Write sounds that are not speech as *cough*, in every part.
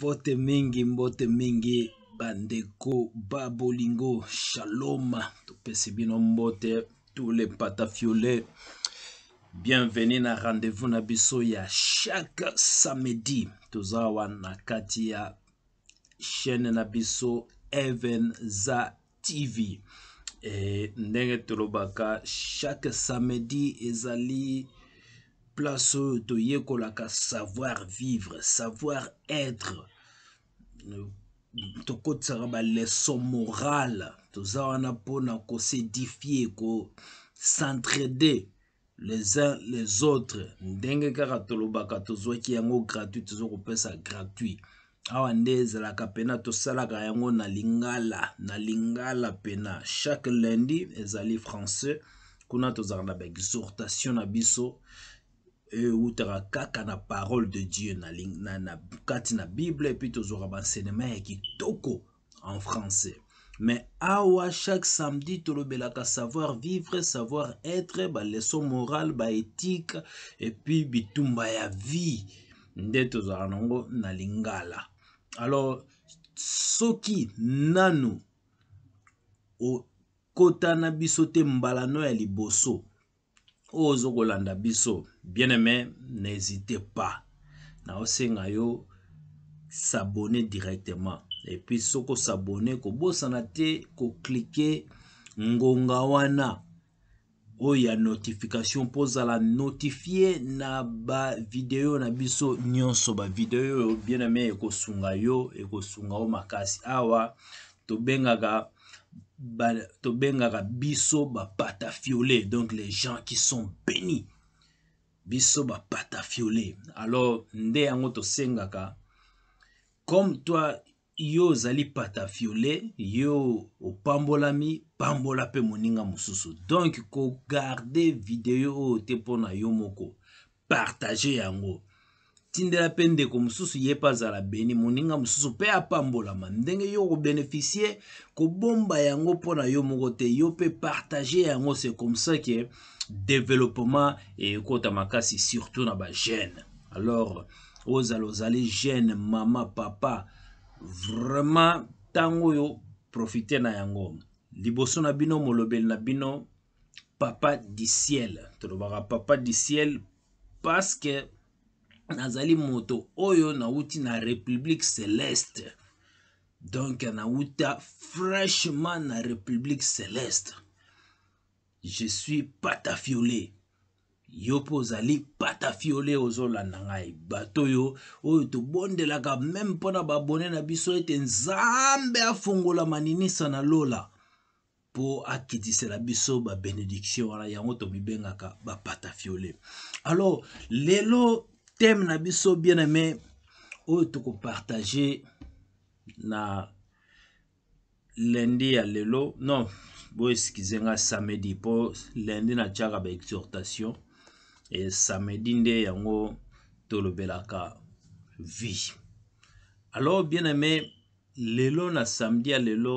bote mingi mbote mingi bandeko ba bolingo shalom topesi bino mbote tous les patafiolets bienvenue na rendez-vous na biso ya chaque samedi toza awa na kati ya chaîne na biso evenza tv e, eh, ndenge tolobaka chaque samedi ezali place oyo toyekolaka savoir vivre savoir être tokotisaka baleson morale toza wana mpona kosedifie kosentraide les uns les autres ndenge kaka tolobaka tozwaki yango gratuit toza kopesa gratuit awa nde ezalaka pena tosalaka yango na lingala na lingala pena chaque lundi ezali français kuna tozalaka na baexhortation na biso e utaka kaka na parole de dieu na, na, na kati na bible puis tozwaka enseignement qui kitoko en français mais awa chaque samedi tolobelaka savoir vivre savoir être bah, leçon morale bah, et puis bitumba ya vie N'deto tozwaka na lingala alors soki nanu kota na bisote mbalano ya liboso oyo ozokolanda biso bien aime n'hésite pas naosenga yo s'abonner directement epuis soki osabone kobosana te koklike ngonga wana oyo ya notification mpo ozala notifie na bavideo na biso nyonso bavideo oyo bien aime ekosunga yo ekosunga yo makasi awa tobengaka tobengaka biso patafiole. donc les gens qui sont bénis biso bapatafiole alors nde yango sengaka comme toi yo pata patafiole yo opambolami pambola pe moninga mususu donc ko video vidéo te pona yo moko partage yango de la tindela mpe ndeko mosusu yepa za la beni moninga pe mpe apambolama mandenge yo ko bomba yango pona yo mokote yo pe partage yango c'est comme ça ke développement et kota makasi surtout na gêne alors ozala zalé jeune maman papa vraiment tango yo profite na yango liboso na bino molobel na bino papa du ciel tolobaka papa du ciel parce que nazali moto oyo nauti na république céleste donc nauta franchement na république céleste je suis patafiole yo mpo ozali patafiole ozolanda ngai bato oyo oyo tobondelaka meme mpona babone na biso ete nzambe afungola maninisa na lola mpo akitisela biso babénédiction wana yango tomibengaka bapatafiole alors lelo teme na biso bien aime oyo tokopartage na lendi ya lelo non boeskize nga samedi mpo lendi natiaka baexhortation e samedi nde yango tolobelaka vie alors bien aime lelo na samedi ya lelo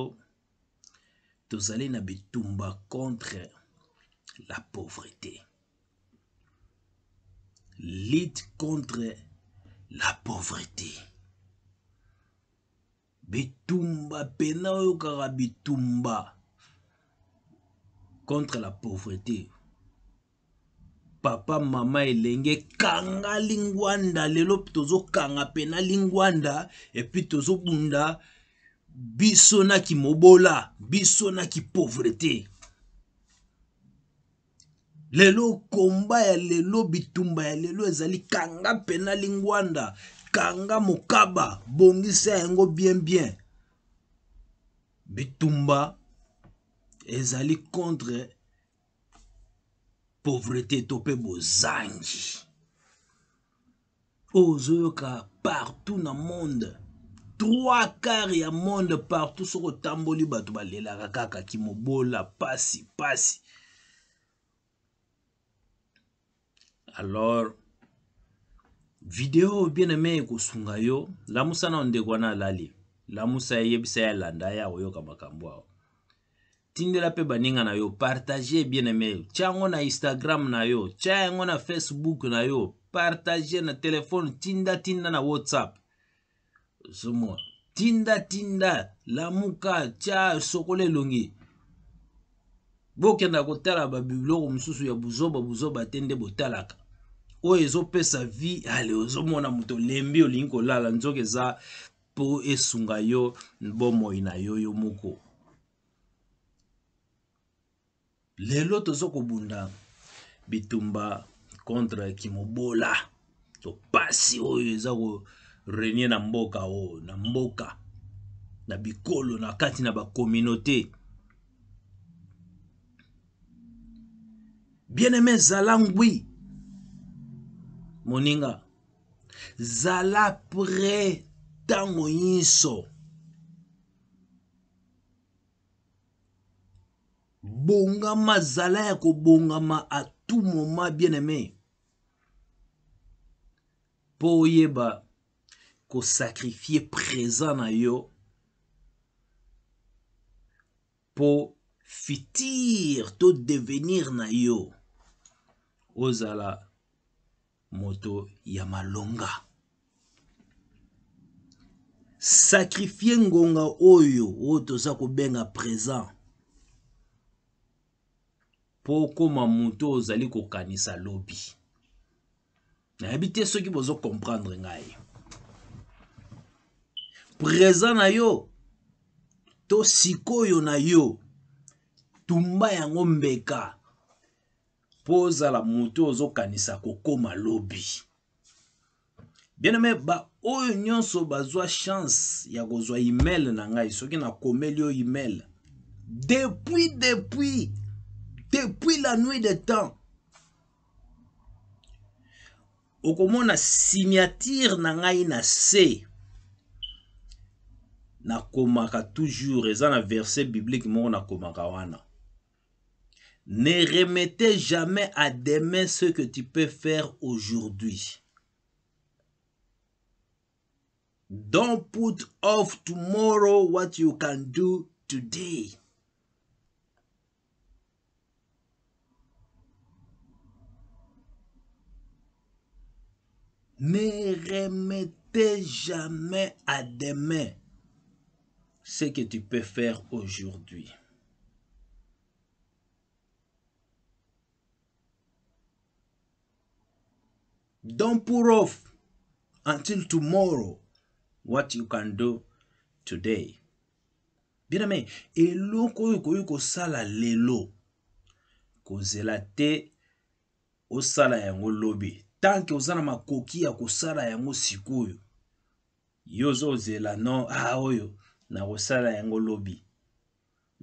tozali na bitumba contre la pauvreté lutte contre la pauvreté bitumba pena oyokaka bitumba contre la pauvreté papa mama elenge kanga lingwanda lelo tozokanga pena lingwanda epui tozobunda biso na kimobola biso na kipauvreté lelo komba ya lelo bitumba ya lelo ezali kanga pena lingwanda kanga mokaba bongisa yango bien bien bitumba ezali contre pauvreté to mpe bozangi oyo ozoyoka partout na monde trois quart ya monde partout soki otamboli bato balelaka kaka kimobola pasi pasi alors video oyo biene me ekosunga yo lamusa nao ndeko wana alali lamusa eyebisa ye alanda ye akoyoka makambo awa tindela mpe baninga na yo partage biene me tya yango na instagram na yo tya yango na facebook na yo partage na telefone tinda tinda na whatsapp ozomona tinda tinda lamuka tya sokola elongi bokenda kotala babiloko mosusu ya buzoba buzoba te nde botalaka oyo ezopesa vie ale ozomona moto olembi olingi kolala nzoki eza mpo esunga yo bomoi na yo yo moko lelo tozokobunda bitumba contre kimobola to pasi oyo eza korenie na mboka oyo na mboka na bikolo na kati na bakominauté bien aime ezala ngwi moninga zala prêt ntango nyonso bongama zala ya kobongama atu moma bien aime mpo oyeba kosakrifie présent na yo mpo futur to devenir na yo ozala moto ya malonga sakrifie ngonga oyo oyo toza kobenga présent mpo okóma moto ozali kokanisa lobi nayebi te soki bozokomprendre ngai présent na yo to sikoyo na yo tumba yango mbeka mpo ozala moto ozokanisa kokóma lobi bien-aime baoyo nyonso bazwa chance ya kozwa email na ngai soki nakomeli oyo email depuis depuis depuis la nuit de temps okomona signature na ngai na se nakomaka toujours eza na verset biblique moko nakomaka wana Ne remettez jamais à demain ce que tu peux faire aujourd'hui. Don't put off tomorrow what you can do today. Ne remettez jamais à demain ce que tu peux faire aujourd'hui. Don't put off until tomorrow what you can do today. bien aimé eloko oyo okoki kosala lelo kozela te osala yango lobi tanke oza na makoki ya kosala yango sikoyo yo ozozela no a ah, oyo nakosala yango lobi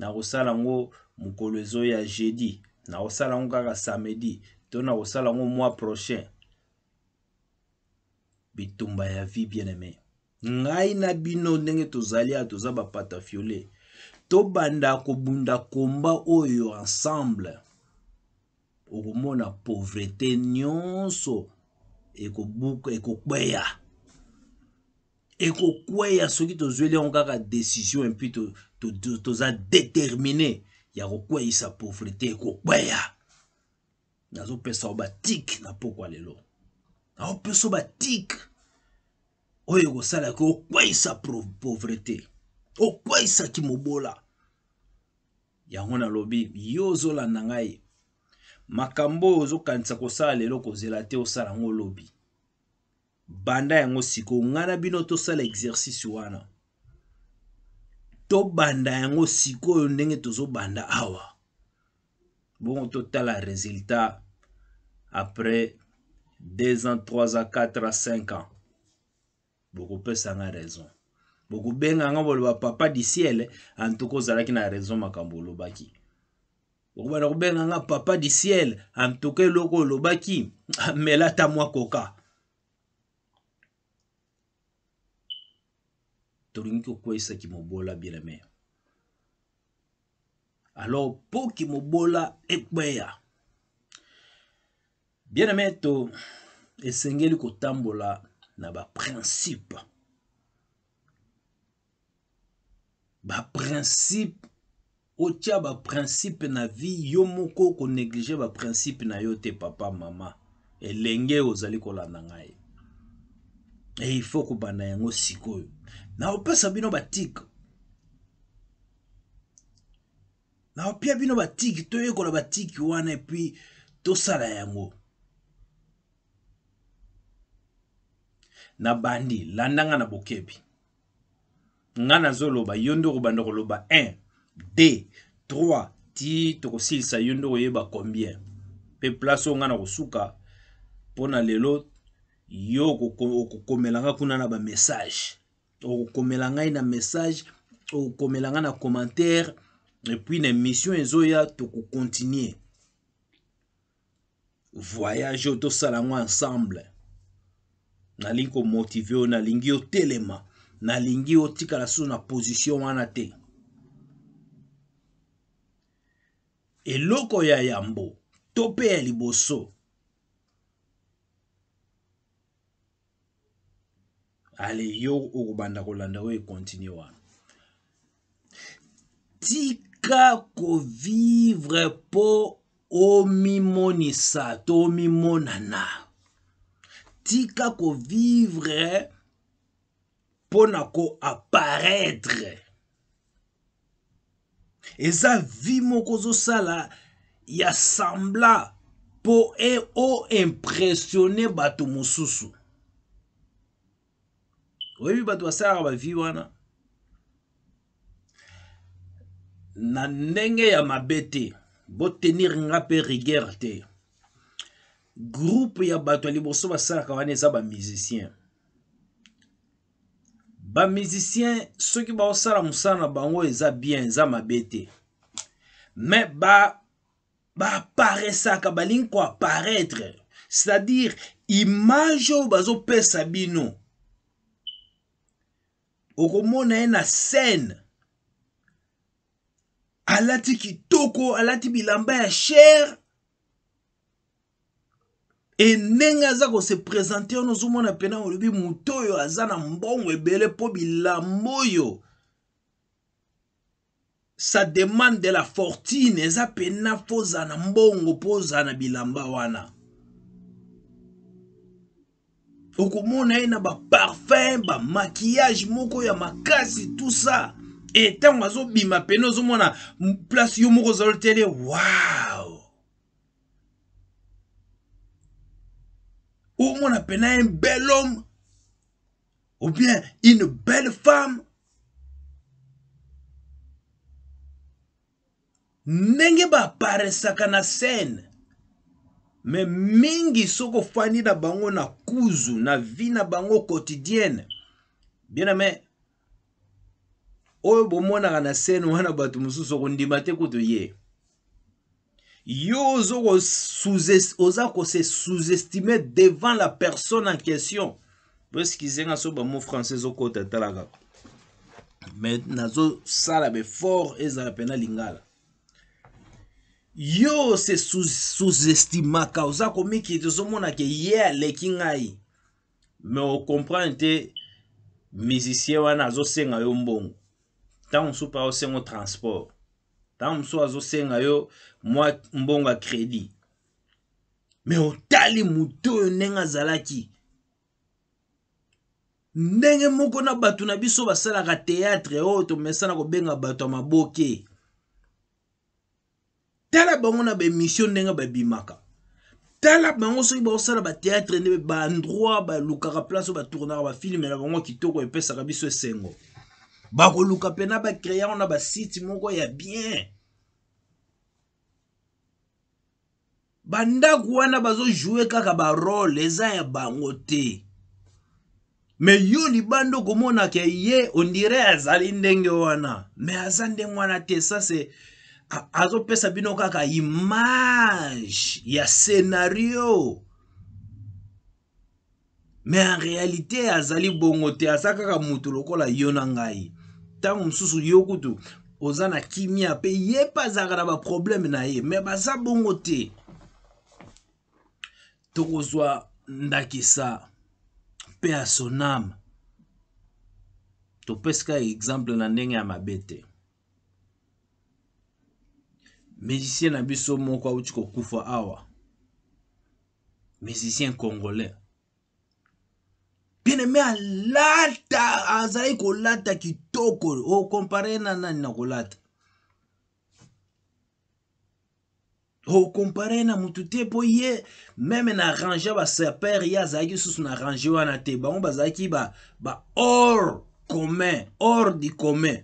nakosala yango mokolo ezoya jeudi nakosala yango kaka samedi to nakosala yango mois prochain bitumba ya vie bien aime ngai na bino ndenge tozali ya toza bapata fiole tobanda kobunda komba oyo ensemble okomona pauvreté nyonso ekokweya ekokweya soki tozweli yango kaka décision epui toza déterminé ya kokweyisa pauvreté ekokweya nazopesa yo batike na pokwa lelo aopesa so batike oyo ekosalaki okweisa pauvreté okweisaki mobola yango nalobi yo ozolanda ngai makambo oyo ozokanisa kosala lelo kozela te osala yango olobi banda yango sikoyo ngai na bino tosala exercice wana tobanda yango sikoyo ndenge tozobanda awa bongo totala resultat après 2 ans 3 ans 4 ans 5 ans bokopesanga raison bokobenganga boloba papa du ciel antuka ozalaki na raison makambo olobaki okobanda kobenganga papa du ciel antuka eloko olobaki amela ata mwa koka tolingi kokweyisaki mobola bien aimé alors mpo ki mobola ekweya eh, bien aime to esengeli kotambola na baprincipe baprincipe otia baprincipe na vie yo moko okonéglige baprincipe na yo te papa mama elenge ozali kolanda ngai eifo eh, kobanda yango sikoyo naopesa bino batike naopia bino batiki toyekola batiki wana epui tosala yango nabandi bandi, landanga na bokebi Ngana nazoloba y'ondo nde 1 2 3 ti silsa y'ondo nde combien Pe place on a na Pona le lelo yo ko nga kuna na message. Ko ngai na message o komelanga na commentaire puis na ya ezoya continuer voyage oyo tosala ensemble nalingi komotive oyo nalingi otelema nalingi otikala susu na position wana te eloko ya yambo to mpe ya liboso ale yo okobanda kolanda oyo ekontinue wana tika kovivre mpo omimonisa to omimonana tika kovivre mpo na koaparaitre eza vi moko ozosala ya sembla mpo e oimpressione bato mosusu oyebi bato basalaka bavi wana na ndenge ya mabe te botenir nga mpe rigueur te groupe ya bato ya liboso basalaka wana eza bamusicien bamusicien soki baosala mosala na bango eza bien eza mabe te me baparesaka ba balingi koaparaitre c'est-à-dire image oyo bazopesa bino okomona ye na scène alati kitoko alati bilamba ya chere endenge aza kosepresente wana ozomona pena olobi moto oyo aza na mbongo ebele mpo bilamba oyo sa demande de la fortune eza pena mpo ozala na mbongo mpo ozala na bilamba wana okomona ye na baparfum bamakillage moko ya makasi tusa etango azobima pene ozomona place yo moko ozalotele waw omona mpena un bel homme ou bien une belle femme ndenge baparesaka na scène me mingi soki ofandi na bango na kuzu na vie na bango quotidienne bien ame oyo bomonaka na scène wana bato mosusu okondima te kutu ye yo oza kose sous-estime devant la personne en question po eskize nga so bamo français ezokɔta etalaka me nazosala befort ezala mpena lingala yo ose sous-estimaka sous oza komikili tozomona ke ye aleki ngai me okomprendre te musicien wana azosenga yo mbongo ntango mosupa aosenga transport ntango mosusu azosenga yo mwa mbongo ya kredi me otali motu oyo ndenge azalaki ndenge moko na bato na biso basalaka teatre oyo oh, tomesana kobenga bato ya maboke tala bango na baemission ndenge babimaka tala bango soki bakosala bateatre nde baendroit balukaka place oyo batournaka bafilme na bango kitoko epesaka biso esengo bakoluka mpena bacréant na basite moko ya bien bandako wana bazojoue kaka barole eza ya bango te me yo libanda okomonaka ye ondire azali ndenge wana me aza ndenge wana te sase azopesa bino kaka image ya scenario me en réalité azali bongo te aza kaka motu lokola yo na ngai ntango mosusu yo kutu oza na kimia mpe ye mpe azalaka na baproblème na ye me baza bongo te tokozwa ndakisa mpe ya soname topesika exemple na ndenge ya mabe te médicien na biso moko awuti kokufa awa musicien congolais bien-aime alata azalaki kolata kitoko okompare na nani na kolata okompare na motu te mpo ye meme na range ya basapere ye azalaki lisusu na range wana te bango bazalaki ba, ba or commun or du commun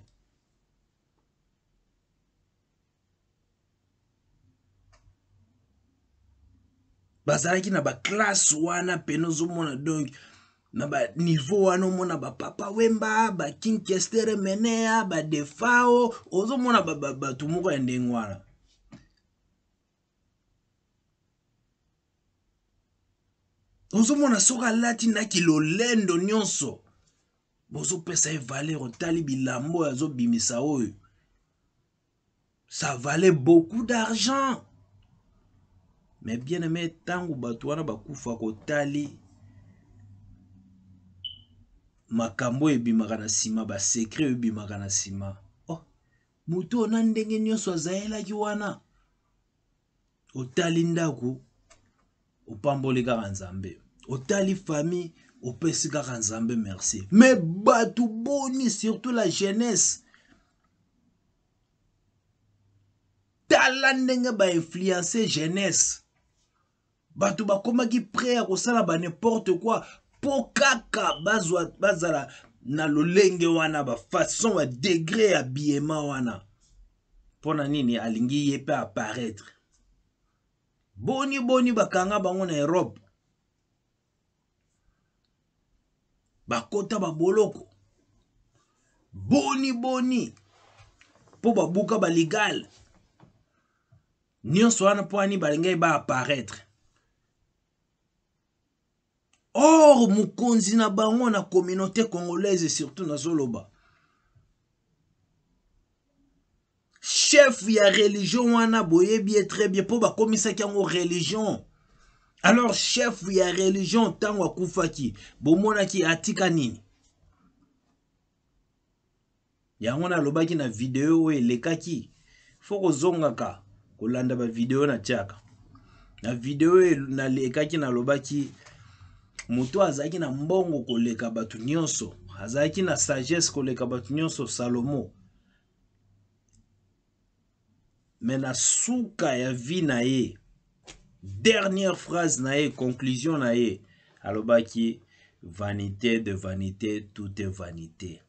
bazalaki na baklasse wana pene ozomona donc na baniveau wana omona bapapa wemba bakinkester menea badefao ozomona bato moko ya ndenge wana ozomona soki alati ndaki lolendo nyonso bozopesa ye valeur otali bilambo oyo azobimisa oyo ça valait beaucoup d'argent mais bien aime ntango bato wana bakufaka otali makambo oyo ebimaka na nsima basekre oyo ebimaka na nsima o oh, motu oyo na ndenge nyonso azalelaki wana otali ndako opamboli kaka nzambe otali famille opesi kaka nzambe merci me bato boni surtout la jeunesse tala ndenge bainfluence jeunesse bato bakomaki prêt ya kosala banemporte kwa mpo kaka bazwa bazala na lolenge wana bafaçon badegre ya biema wana mpona nini alingi ye mpe aparetre boni boni bakanga bango na erope bakota baboloko boni boni mpo babuka baligale nyonso wana mpo ani balingai baaparaitre or mokonzi na bango na communauté congolaise surtout nazoloba chef ya religion wana boyebi ye très bien mpo bakomisaki yango religion alors chef ya religion ntango akufaki bomonaki atika nini yango nalobaki na video oyo elekaki fo kozongaka kolanda bavideo na tiaka na video oyo nalekaki nalobaki moto azalaki na mbongo koleka bato nyonso azalaki na sagesse koleka bato nyonso salomo me na suka ya vi na ye dernière phrase na ye conclusion na ye alobaki vanité de vanité tout est vanité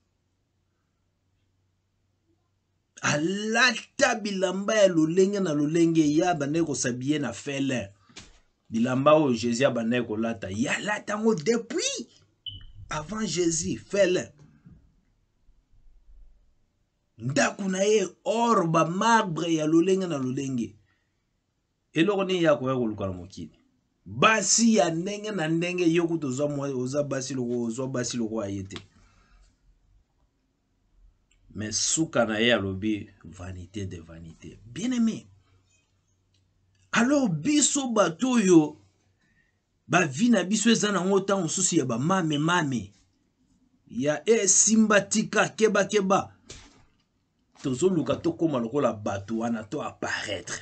alata bilamba ya lolenge na lolenge ya bande kosabie na fele bilamba oyo jésus abandaki kolata ya lata yango depuis avant jésus fele ndako na ye or bamarbre ya lolenge na lolenge eloko nini ya koya koluka na mokili basi ya ndenge na ndenge yo kuta oza basi loko ozwa basi lokoya ye te me suka na ye alobi vanité de vanité bien aimé alors biso bato oyo bavi na biso eza nango ntango mosusu ya bamame mame ya esimba eh, tika kebakeba tozoluka tokóma lokola bato wana to aparaitre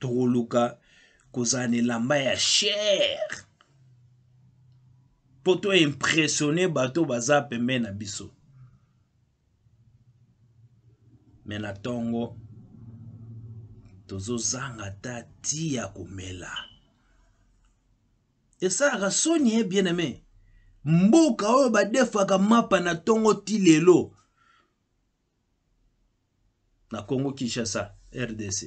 tokoluka kozala na elamba ya chere mpo to impressionne bato baza pembeni na biso me na ntongo tozozanga ta ti ya komela esalaka soni ye bien aime mboka oyo badefaka mapa na ntongo ti lelo na congo kinshasa rdc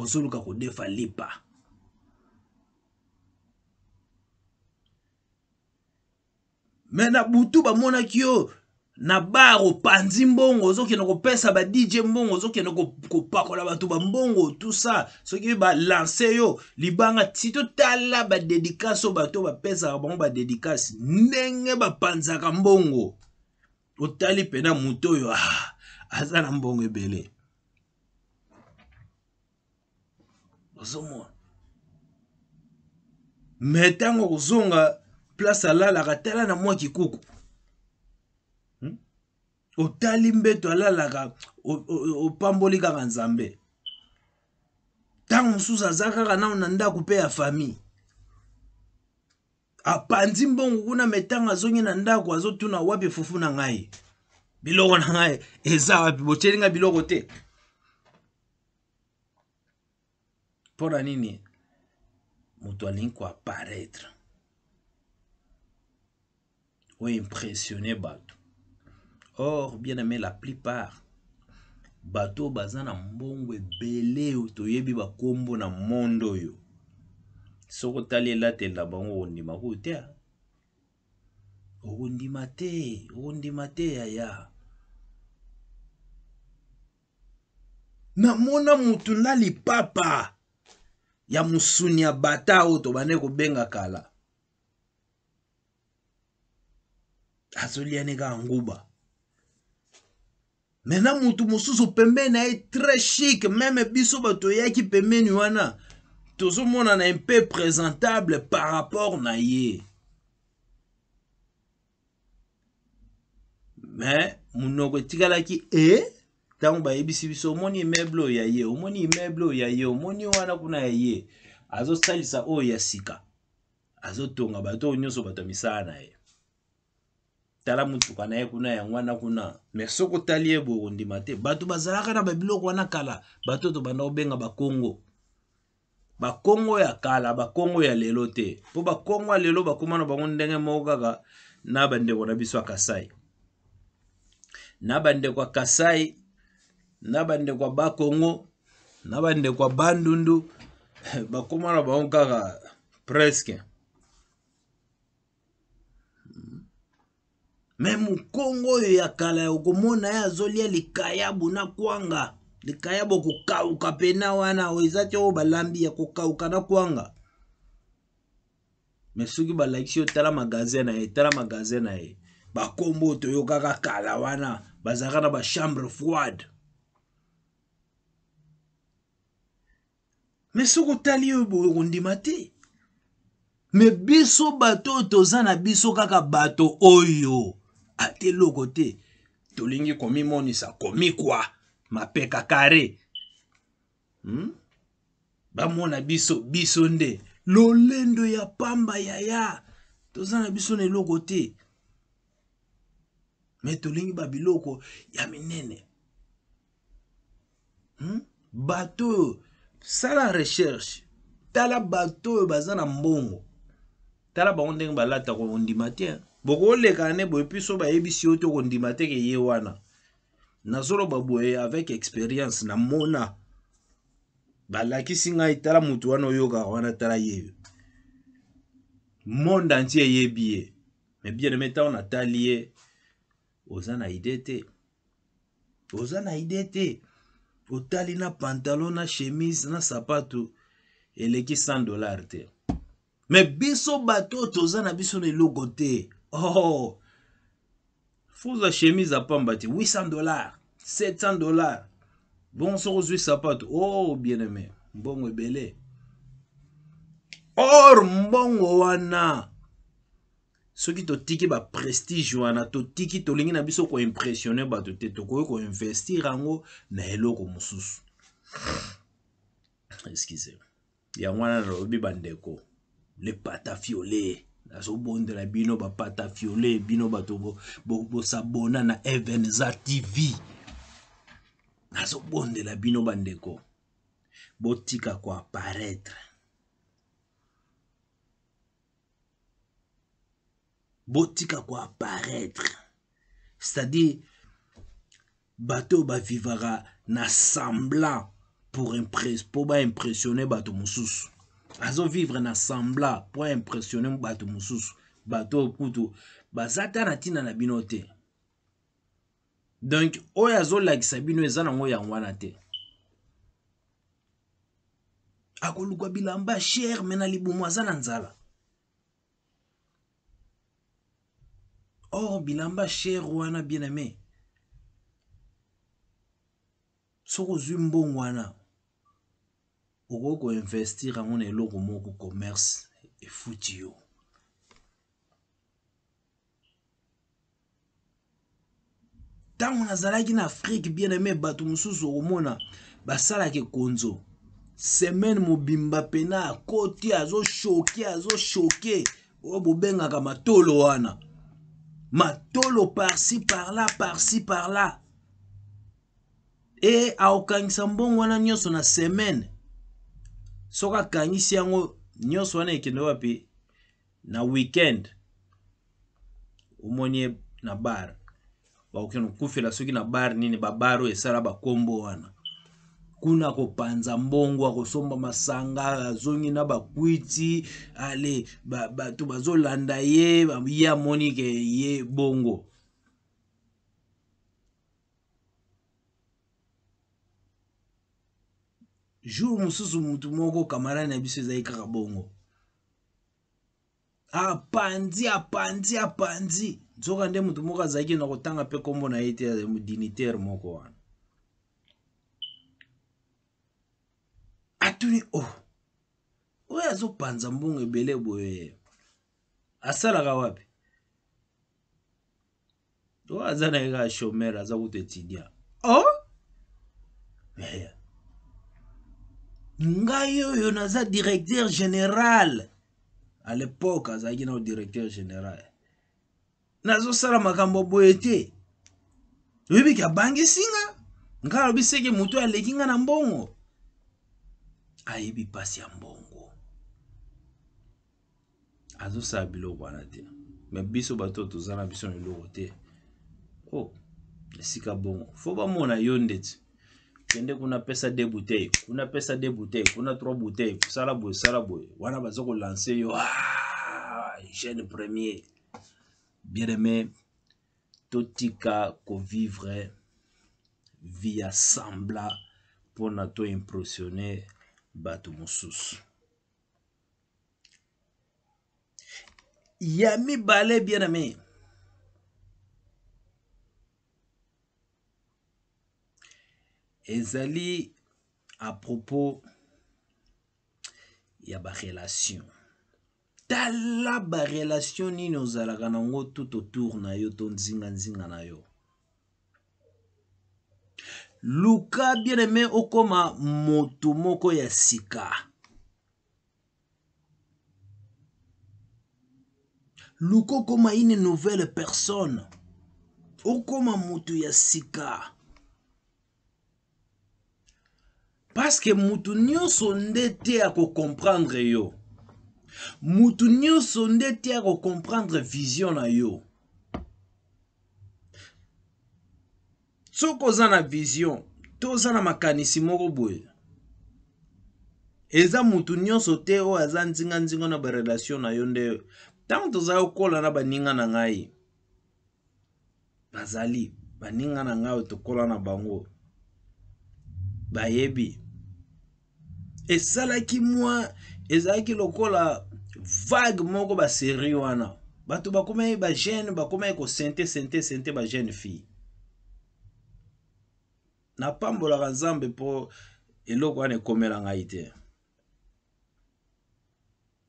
ozoluka kodefa lipa me na butu bamonaki yo na bar opanzi mbongo ozokende kopesa ba dj mbongo ozokende kopakola bato bambongo tusa soki balanse yo libanga ti totala badedikase oyo bato bapesaka bango badedikase ndenge bapanzaka mbongo otali pena moto oyo ah, aza na mbongo ebele ozomona me ntango kozonga place alalaka tala na mwa kikuku otali mbeto alalaka opamboli kaka nzambe ntango mosusu aza kaka nano na ndako mpe ya famille apanzi mbongo kuna me ntango azongi na ndako azotuna wapi efufu na ngai biloko na ngai eza wapi botyeli ngai biloko te mpo na nini moto alingi koaparetre oimpressionne bato or bien-aimé la plupart bato baza na mbongo ebele toyebi bankombo na monde oyo soki otali elatelela bango okondima kuyo te okondima te okondima te yaya namona motu na lipapa ya mosuni ya bata oyo tobande kobenga kala azolianeka nguba mena mutu mosusu pembeni na ye très chic meme biso bato eyaki pembeni wana tozomonana mpe présentable par rapport na ye me monoko etikalaki e ntango bayebisi biso omoni imeble oyo ya ye omoni imeble oyo ya ye omoni wana kuna ya ye azosalisa oyo ya sika azotonga bato oyo nyonso bato ya misala na ye tala mutuka na ye kuna yango wana kuna me soki otali ye boye kondima te bato bazalaka na babiloko wana kala bato to banda kobenga bakongo bakongo ya kala bakongo ya lelo te mpo bakongo ya lelo bakóma na bango ndenge moko kaka na bandeko na biso ya kasai na bandeko ya kasai na bandeko ya bakongo na bandeko ya bandundu *laughs* bakóma na bango kaka presque me mokongo oyo ya kala ya okomona ye azolia likayabu na kwanga likayabu okokauka pena wana oyo eza ti oyo balambi ya kokauka na kwanga me soki balakisi yo tala magasin na ye tala magasin na ye bakombo oyo toyokaka kala wana bazalaka na bachambre froide me soki otali oyo boye okondima te me biso bato oyo toza na biso kaka bato oyo ate loko te tolingi komimonisa komikwa mapeka kare hmm? bamona biso biso nde lolendo ya pamba yaya toza na biso na eloko te me tolingi babiloko ya minene hmm? bato oyo sala recherche tala bato oyo baza na mbongo tala bango ndenge balataka ondima te bokolekane boye mpi so bayebisi yo te okondima te ke ye wana nazoloba boye avec experience namona balakisi ngai tala motu wana oyokaka wana tala ye monde anti eyebi ye me bien aime ntango natali ye oza na ide te oza na ide te otali na pantalon na chemise na sapatu eleki 100 dollar te me biso bato toza na biso na eloko te oh fuza chemise apamba ti 800 dollar 700 dollar bon soko ozwi sapato o oh, bien aimé mbongo ebele or mbongo wana soki totiki baprestige wana totiki tolingi na biso koimpressione bato te tokoki koinvestir yango na eloko mosusu excuse yango wana nalobi bandeko le pata fiole azobondela bino bapata fiole bino bato bosabona na evenza tv nazobondela bino bandeko botika koaparetre botika koaparetre c'est-à-dire bato oyo bavivaka na semblant pour mpo baimpressionne bato mosusu azovivre na sembla mpo impressionne bato mosusu bato oyo kutu baza ata na ntina na bino te donk oyo azolakisa bino eza nango yango wana te akolukwa bilamba shere me na libumu aza na nzala or bilamba shere wana bien aime soki ozwi mbongo wana okoki koinvestir yango na eloko moko commerce efuti yo ntango nazalaki na afrike bien aime bato mosusu okomona basalaka ekonzo semaine mobimba pena akoti azoshoke azoshoke oyo bobengaka matolo wana matolo parsi parla parsi parla e akokangisa mbongo wana nyonso na semaine soki akangisi yango nyonso wana ekende wapi na weekend omoni ye na bar bakokende kokufela soki na bar nini babar oyo esala bakombo wana kuna akopanza mbongo akosomba masanga azongi na bakwiti ale bato ba, bazolanda ye ye amoni ke ye bongo jour mosusu motu moko kamarade na biso ezali kaka bongo apandi apandi apandi nzoka nde motu moko azalaki na kotanga mpe nkombo na ye te dinitaire moko wana atuni o oh. oyo azopanza mbongo ebele boye asalaka wapi oyo aza na ye kaka shomer aza kutu etudia o oh? Eh! ngai oyo naza directeur général a l'époque azalaki nao directeur général nazosala makambo boye te oyebiki abangisi nga ngai alobi seke moto oyo aleki nga na mbongo ayebi mpasi ya mbongo azosala biloko wana te me biso bato toza na biso na eloko te o oh, esika bongo fo bamona yo ndeti kende kuna pesa de bouteille kuna pesa de bouteille kuna trois bouteille kusala boye sala boye wana baza kolanse yo ah, jeune premier bien aimé totika kovivre vi ya sambla mpona toimpressionne bato mosusu ya mibale bien aimé ezali à propos ya barelation tala barelation nini ozalaka nango tout autour na yo to nzinganzinga na yo luka bien aimé okóma motu moko ya sika luka okóma une nouvelle personne okóma motu ya sika parceke mutu nyonso nde te akokomprendre yo mutu nyonso nde te akokomprendre vision na yo soki oza na vision to oza na makanisi moko boye eza mutu nyonso te oyo aza nzinganzinga na barelation na yo nde ntango tozali kokola na baninga na ngai bazali baninga na ngai oyo tokola na bango bayebi esalaki mwa ezalaki lokola vague moko baserie wana bato bakomai bagene bakomai kosente sente sente bagene fille napambolaka nzambe mpo eloko wana ekomela ngai te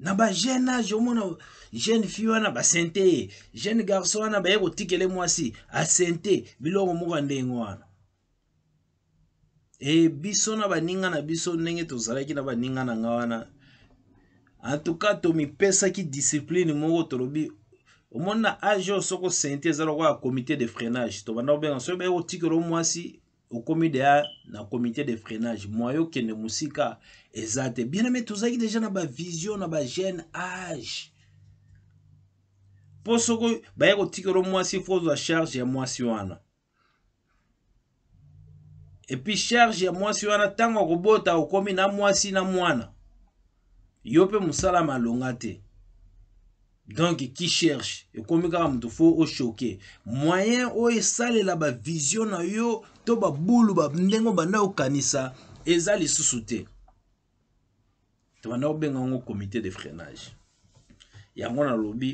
na bajeune age omona jeune fille wana basente ye jeune garçon wana baye kotikele mwasi asente biloko moko ndenge wana e biso na baningana biso ndenge tozalaki na baningana nga wana antuka tomipesaki discipline moko tolobi omoni na age oyo soki osente eza lokola comité de freinage tobanda kobenga soki bayei kotikela o mwasi okomi deya na comité de freinage mwa yo okende mosika eza te bien ame tozalaki deja na bavision na bajeune age mpo soki bayei kotikela o mwasi fo ozwa charge ya mwasi wana epi charge ya mwasi wana ntango akobota okomi na mwasi na mwana yo mpe mosala malonga te donc ki cherche ekomi kaka moto fo oshoke moyen oyo oh, esalela bavizio na yo to babulu bandenge obanda kokanisa eza lisusu te tobanda kobenga yango comité de freinage yango nalobi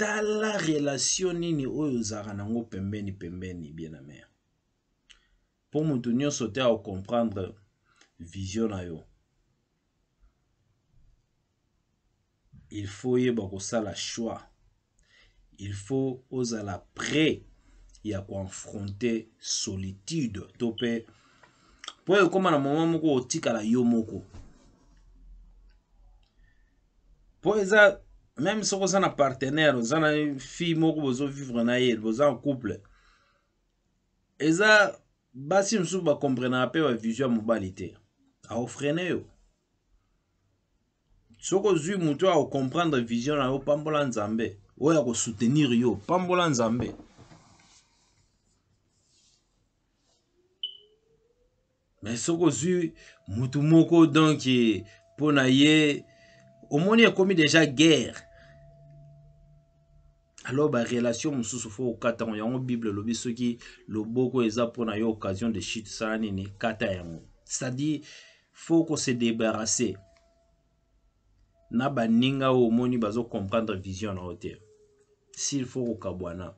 tala relation nini oyo ozalaka nango pembeni pembeni bien amer mpo moto nyonso te akocomprendre vision na yo il faut oyeba kosala choix il faut ozala prêt ya koaffronte solitude to mpe mpo ekóma na moma moko otikala yo moko mpo eza meme soki oza na partenaire oza na fille moko bozovivre na ye boza na couple eza basi mosusu bakomprenaka mpe bavizio ya mobali te aofrene yo soki ozwi moto oyo akokomprendre vision na yo pambola nzambe oyo akosoutenir yo pambola nzambe mais soki ozwi motu moko donk eh, mpona ye omoni ekomi deja guerre alors barelation mosusu fo okata yango yango bible elobi soki loboko eza mpona yo occasion de chute sala nini kata yango c'est-à-dire fo okose débarrasse na baninga oyo omoni bazokomprendre vision na yo te sil fo kokabwana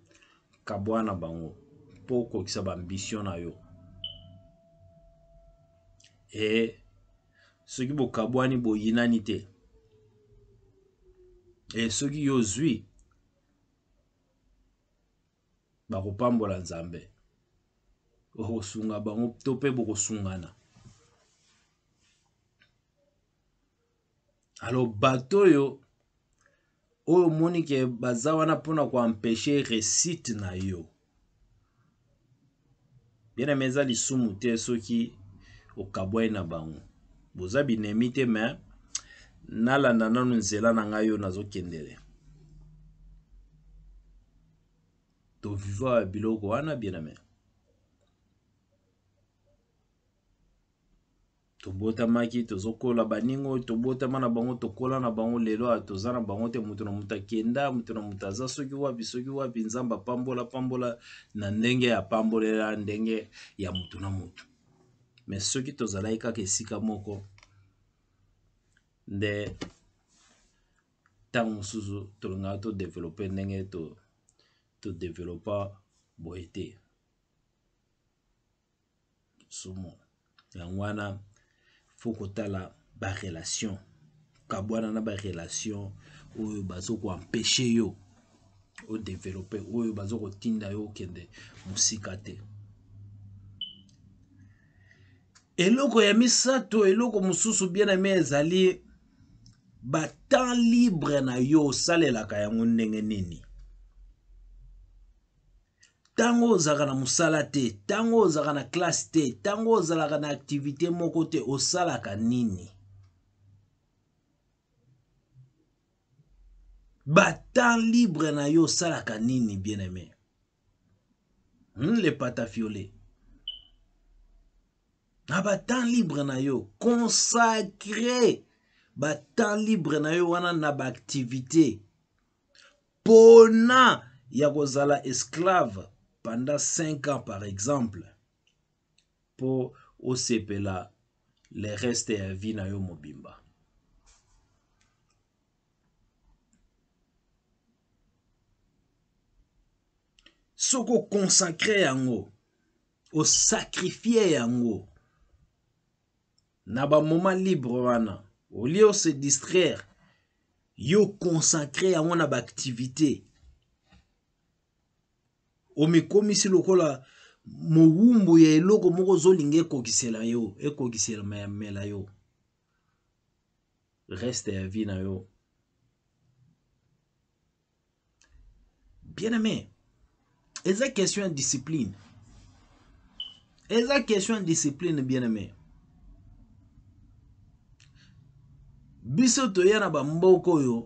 kabwana bango mpo okokisa baambition na yo e soki bokabwani boyinani te e soki yo ozwi bakopambola nzambe okosunga bango to mpe bokosungana alo bato oyo oyo omoni ke baza wana mpona koampeshe resite na yo bien ame eza lisumu te soki okabwai na bango boza binemi te me nalanda nanu nzela na ngai oyo nazokendele tovivwa biloko wana biename tobotamaki tozokola baningo tobotama na bango tokola na bango lelo a toza na bango te moto na moto akenda moto na moto aza soki wapi soki wapi nzambe apambola pambola na ndenge apambolela ndenge ya motu na motu me soki tozalaki kaka esika moko nde ntango mosusu tolingaka todevelope ndenge to todevelopa boye te sumo yango wana fo kotala barelation kabwana na barelation oyo bazokoampeshe yo odevelope oyo bazokotinda yo okende mosika te eloko ya misato eloko mosusu bien ame ezali batemps libre na yo osalelaka yango ndenge nini ntango ozalaka na mosala te ntango ozalaka na klase te ntango ozalaka na aktivité moko te osalaka nini batemps libre na yo osalaka nini bien aimé hmm, le patafiole na ah, batemps libre na yo consacre batemps libre na yo wana na baaktivité mpona ya kozala esclave pendant 5 ans par exemple mpo osepela le reste ya vie na yo mobimba soki okonsakre yango osakrifie yango na bamoma libre wana olie ose distraire yo konsakre yango na baaktivité Omikomisi lokola mowumbu ya eloko moko ozolinga ekokisela yo ekokiselamela yo reste ya vie yo bien aimé eza question ya discipline eza question discipline bien aimé biso toya na mboko yo.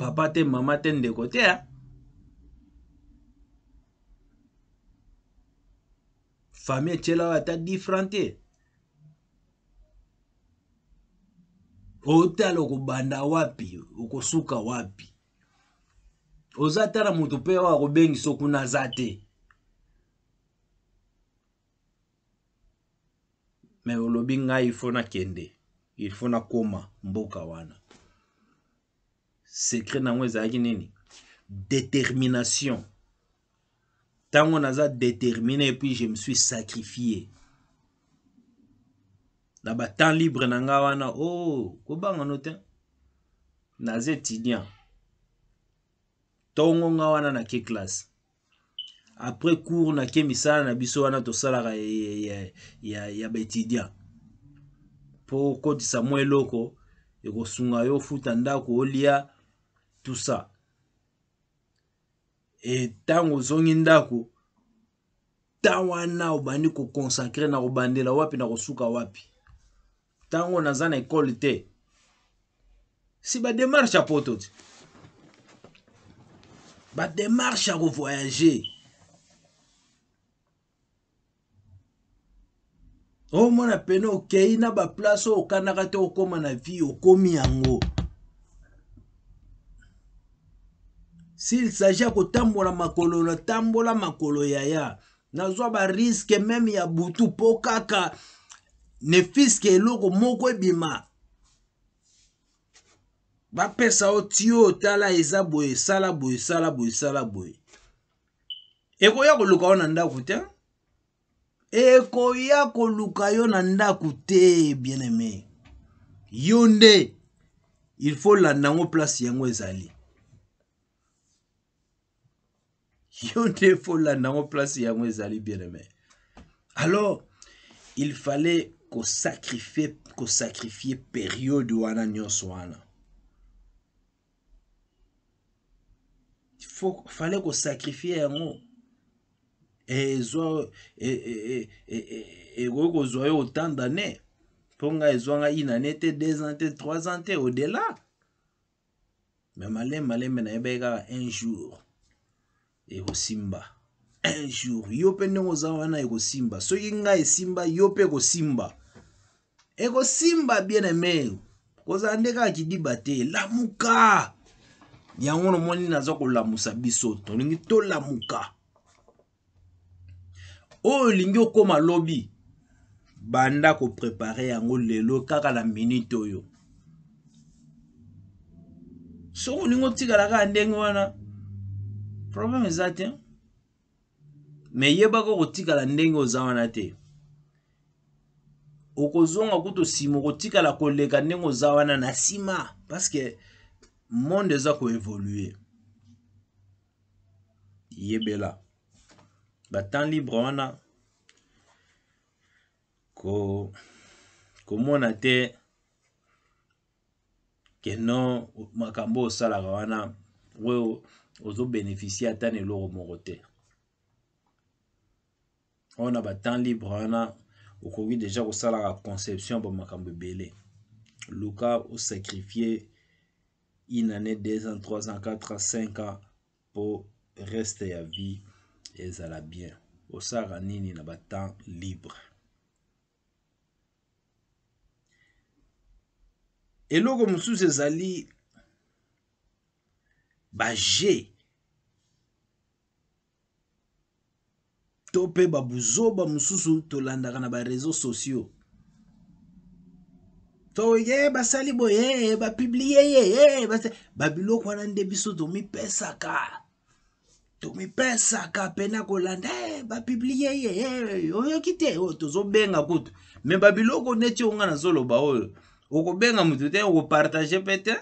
papa te mama te ndeko te ya ah. famille etiela oyo ata different te otala okobanda wapi okosuka wapi oza ata na motu mpe oyo akobengisa okuna aza te me olobi ngai ifo nakende ilfo nakoma mboka wana sekre na yango ezalaki nini détermination ntango naza déterminé epuis je me suis sacrifié na batemps libre na ngai wana o oh, kobangano te naza étudiant ntongo ngai wana nake classe après cour nake misala na biso wana tosalaka ya, ya, ya baétudiant mpo okotisa mwa eloko ekosunga yo ofuta ndako olia tout ça e ntango ozongi ndako ta wana obandi kokonsakre na kobandela wapi na kosuka wapi ntango naza na ekole te si bademarshe ya poto ti bademarshe ya kovoyage omona pene okei na baplace oyo okandaka te okóma na vie okómi yango okay, s'il s'agit ya kotambola makolo natambola makolo ya ya nazwa bariske meme ya butu mpo kaka nefiske eloko moko ebima bapesa yo tio tala eza boye sala boye sala boye sala boye ekoya koluka yo na ndako te ekoya koluka yo na ndako te bien aime yo nde il faut landa yango place yango ezali yo nde efolanda yango place yango ezali bien aimé alors il fallait kosacrifie kosacrifie periode wana nyonso wana fallait kosacrifie yango e, ezwa e, e, ekoki kozwa yo autant d'année mpo nga ezwanga une année te deux ans te trois ans te au delà me malembe malembe nayebaki kaka un jour ekosimba un jour yo mpe ndenge oza wana ekosimba soki ngai esimba yo mpe ekosimba ekosimba bien aime kozala nde kaka kidiba te lamuka yango nomoni naza kolamusa biso tolingi tolamuka oyo olingi okóma lobi banda koprepare yango lelo kaka na minite oyo soki olingi otikala kaka ndenge wana probleme eza te me yebaka kotikala ndenge oza wana te okozonga kutu nsima okotikala koleka ndenge oza wana na nsima parceke monde eza koevolue yebela batemps libre wana ko, komona te ke no makambo osalaka wana oyo ozobénéficie ata na eloko moko te oyo na batemps libre wana okoki deja kosalaka conception bamakambo ebele luka osacrifie une année deux ans trois ans quatre ans cinq ans mpo reste ya vie ezala bien osalaka nini na batemps libre eloko mosusu ezali baje to mpe babuzoba mosusu tolandaka na bareseau sociaux to ye basali boye ye bapiblie ye ye babiloko wana nde biso tomipesaka tomipesaka pena kolanda e eh, bapiblie ye ye eh, oyoki te oyo oh, tozobenga kutu me babiloko neti onga nazoloba oyo okobenga motu te okopartage mpe te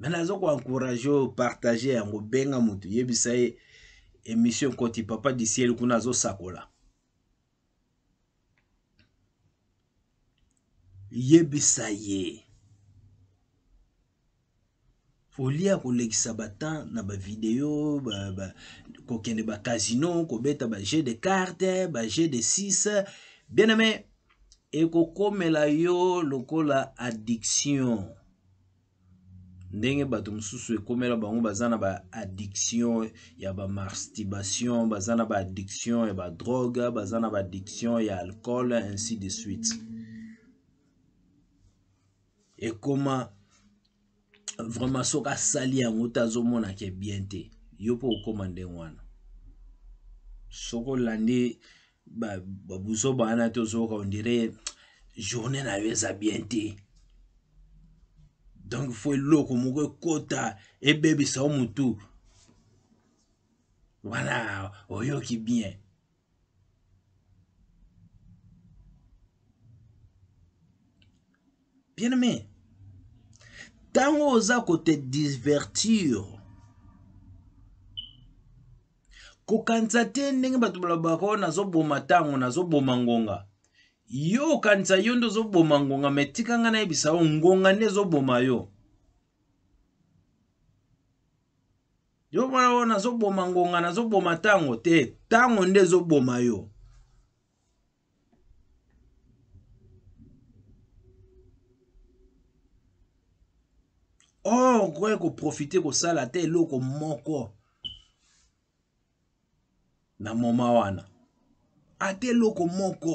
me naza koencourage oyo partage yango benga motu yebisa ye emission ekoti papa disieli kuna azosakola yebisa ye olia kolekisa batemp na bavideo ba, ba, kokende bacasino kobeta bajet de carte bajet de 6 bien aime ekokomela yo lokola addiction ndenge bato mosusu ekomela bango baza na baaddiction ya bamasturbation baza na baaddiction ya badroge baza na baaddiction ya alcool ainsi de suite ekoma vraiment soki asali yango te azomona ke bien te yo mpo okóma ndenge wana soki olandi babuso ba, bana te ozoyoka ondire journée na yo eza bien te donc fo eloko moko ekɔta ebebisa o mutu wana oyoki bien bien aimé ntango oza kote divertir kokanisa te ndenge bato balobaka oyo nazoboma ntango nazoboma ngonga yo okanisa yo nde ozoboma ngonga me tika ngai nayebisa yo ngonga nde ezoboma yo yo mwana oyo nazoboma ngonga nazoboma ntango te ntango nde ezoboma yo or oh, koye koprofite kosala te eloko moko na moma wana ata eloko moko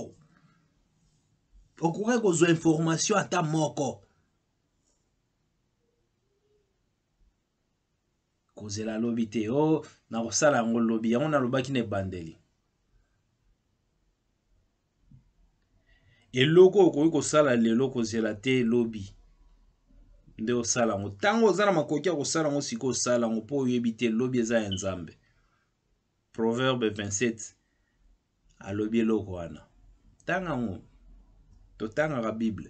okoki kozwa information ata moko kozela lobi te o oh, nakosala yango lobi yango nalobaki na ebandeli eloko okoki kosala lelo kozela te lobi nde osala yango ntango oza na makoki ya kosala yango sikoyo osala yango mpo oyebi te lobi eza ya nzambe proverbe 27 alobi eloko wana ntango yango totangaka bible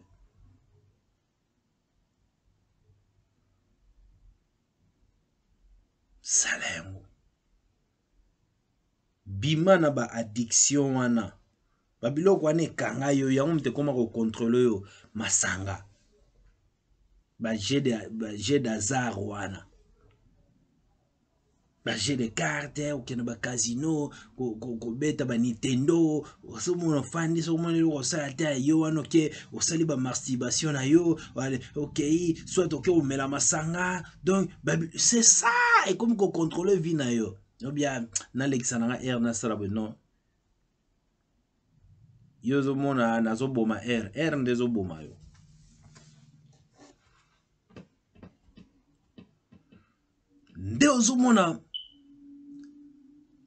sala yango bima na baaddiction wana babiloko wana ekanga yo yango moto ekóma kokontrole oyo masanga bajet d'azar wana baje de karte okende bacasino kobeta banintendo somona ofandi sokomona eloko osala te ya yo wana oke osali bamasturbation na yo okei soit oke omela masanga donc c'est ça ekomi kocontrole vie na yo obia nalekisa nanga aire nasala boye non yo ozomona nazoboma aire aire nde ezoboma yo nde ozomona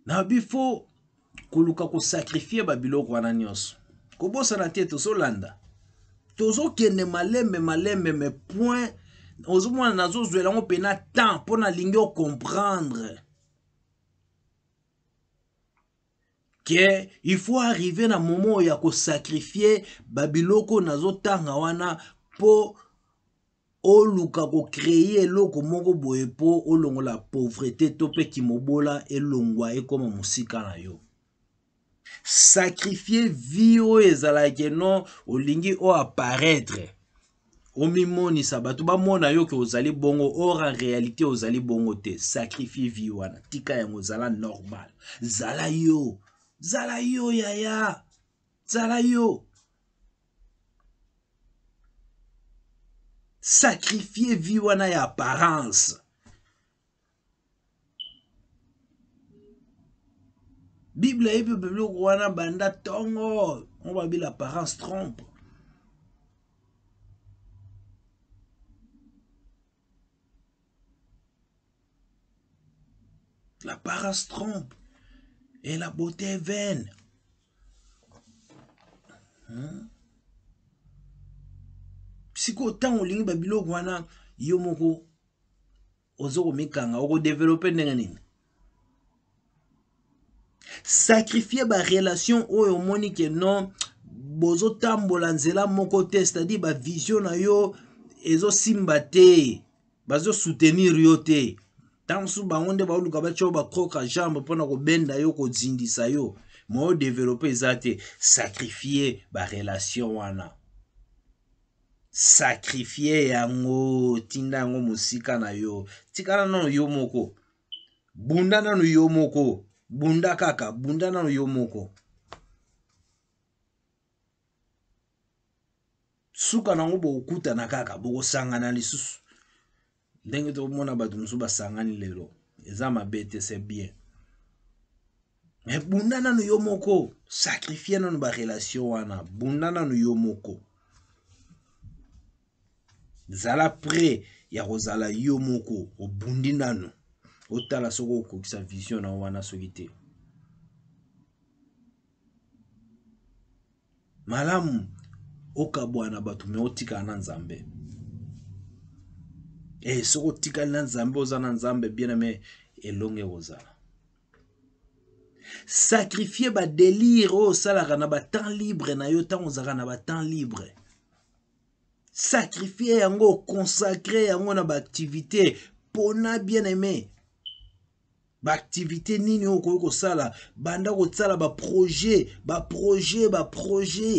na bifo koluka kosakrifie babiloko wana nyonso kobosana te tozolanda tozokende malembe malembe me point ozomona nazozwela yango mpena temps mpo nalingi okomprendre ke il faut arrive na momo oyo ya kosakrifie babiloko nazotanga wana mpo oluka kocreye eloko moko boye mpo olongola pauvreté to mpe kimobola elongwa ekóma mosika na yo sakrifie vi oyo ezalaki eno olingi o aparetre omimonisa bato bamona yo ke ozali bongo or en réalité ozali bongo te sakrifie vi wana tika yango zala normal zala yo zala yo yaya zala yo sacrifié viwana et apparence bible peu biloko wana banda ntongo on va dire l'apparence trompe L'apparence trompe et la beauté est vaine. Hein? sikoyo ntango olingi babiloko wana yo moko ozokomikanga okodevelope ndenge nini sacrifie barelation oyo omoni ke non bozotambola nzela moko te c'est-à-dire bavision na yo ezosimba te bazosoutenir yo te ntango mosusu bango nde baoluka batya oyo bakroke a jambre mpona kobenda yo kozindisa yo ma odevelope eza te sacrifie barelation wana sakrifie yango tinda yango mosika na yo tikala nano yo moko bunda nano yo moko bunda kaka bunda nano yo moko suka nango bokutana kaka bokosangana lisusu ndenge tomona bato mosusu basangani lelo eza mabe te se bien me bunda nano yo moko sakrifie nano barelation wana bunda nano yo moko zala prêt ya kozala yo moko obundi nano otala soki okokisa vision na wana soki te malamu okabwana bato me otikala na nzambe e soki otikali na nzambe oza na nzambe bien me elonge kozala sacrifie badelire oyo osalaka na batemps libre na yo ntango ozalaka na batemps libre sacrifie yango consacre yango na baaktivite mpona bien aime baaktivite nini oyo okoki kosala banda kosala baproje baproje baproje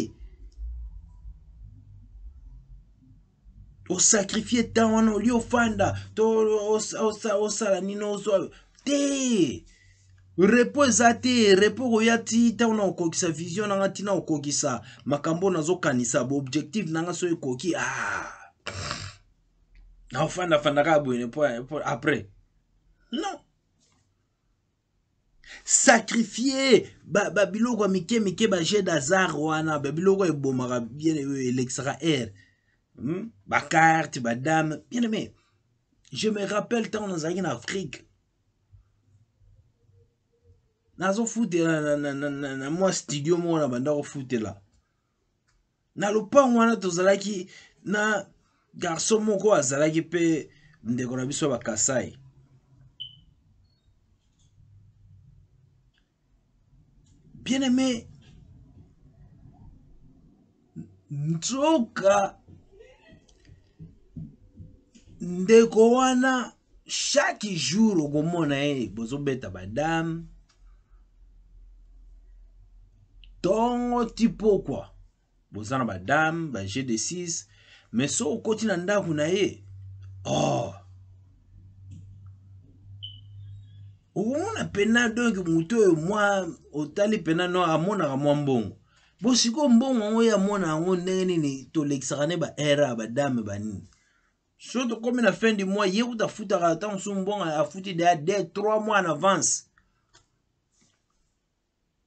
osakrifie ntan wana olie ofanda to osala nini ozwa te repo eza te repo oya ta ntango na sa vision nanga ntina makambo nazokanisa boobjective nanga so ekoki ah. naofandafanda kaka boyene po, après non Sacrifié, babiloko ba, mike mike jet d'azar wana babiloko ebomaka elekisaka eh, air hmm? ba dame. bien aimé je me rappelle ta nazalaki na afrique nazofutela na, na, na, na, na mwa studio moko na banda kofutela na lopango wana tozalaki na garso moko azalaki mpe ndeko na biso ya bakasai bien aime nzoka ndeko wana chaque jour okomona ye bozobeta badame ntongo ti pokwa boza na badame ba gd6 me so okoti na ndako na ye oh okomona pena donk motu oyo mwa otali pena no amonaka mwa mbongo bosiko mbongo yango ye amona yango ndenge nini tolekisaka ne baera badame banini so tokómi na fin du mois ye kuta afutaka ntango so mbongo afuti deya de 3 mois en avance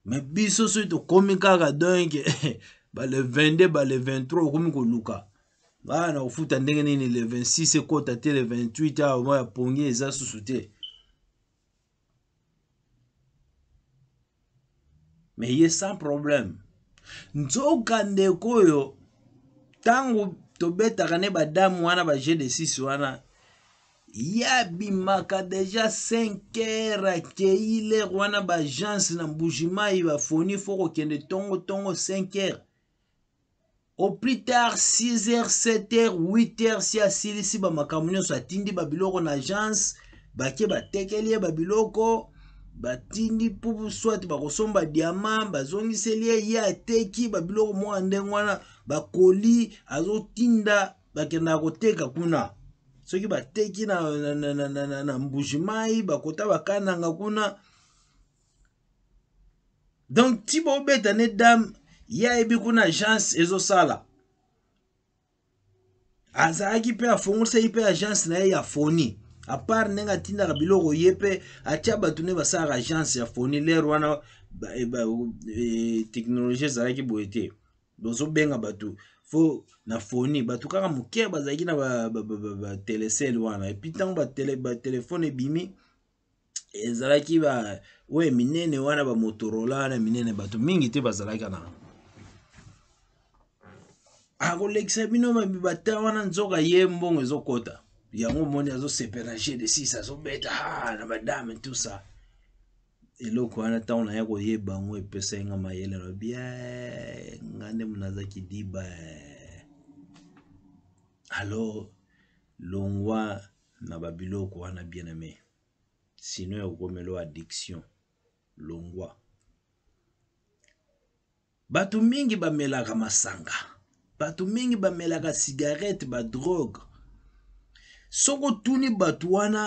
me biso soki tokómi kaka donc bale 22 bale 23 okómi koluka baa na kofuta ndenge nini le 26 ekɔta te le 28 awa mo ya pongi eza susu te me ye sans problème nzoka ndeko oyo ntango tobetaka ne badamu wana baje de 6 wana yabimaka deja 5 heure akei lere wana baagence na mbujimai bafoni fo kokende ntongo ntongo 5 heure au plus tard 6 heure 7 heure 8 heure si asilisi bamakambo nyonso atindi babiloko na agence bake batekeli ye babiloko batindi mpo swat bakosomba diama bazongiseli ye ye ateki babiloko moko ndenge wana bakoli azotinda bakendaka koteka kuna soki bateki na, na, na, na, na, na, na mbujimai bakota bakananga kuna donc ti bobeta ne dame ye ayebi kuna agence ezosala azalaki mpe afongolisaki mpe agence na ye ya foni apart ndenge atindaka biloko ye mpe atya bato nde basalaka agence ya foni lere wana e, teknologie ezalaki boye te bozobenga bato fo na foni bato kaka moke bazalaki na batelesele wana epuis ntango batelefone ebimi ezalaki ba oyo minene wana bamotorola wana minene bato mingi te bazalaki na akolekisa bino bata wana nzoka ye mbongo ezokɔta yango moni azosepelage de sis azobeta ah, na badame tout ça eloko wana ntango naya koyeba bango epesai nga mayelelo bie eh, nga nde munaza kidiba eh. alors longwa na babiloko wana bien aime sino ekokomela addiction longwa bato mingi bamelaka masanga bato mingi bamelaka cigarette badroge soko tuni bato wana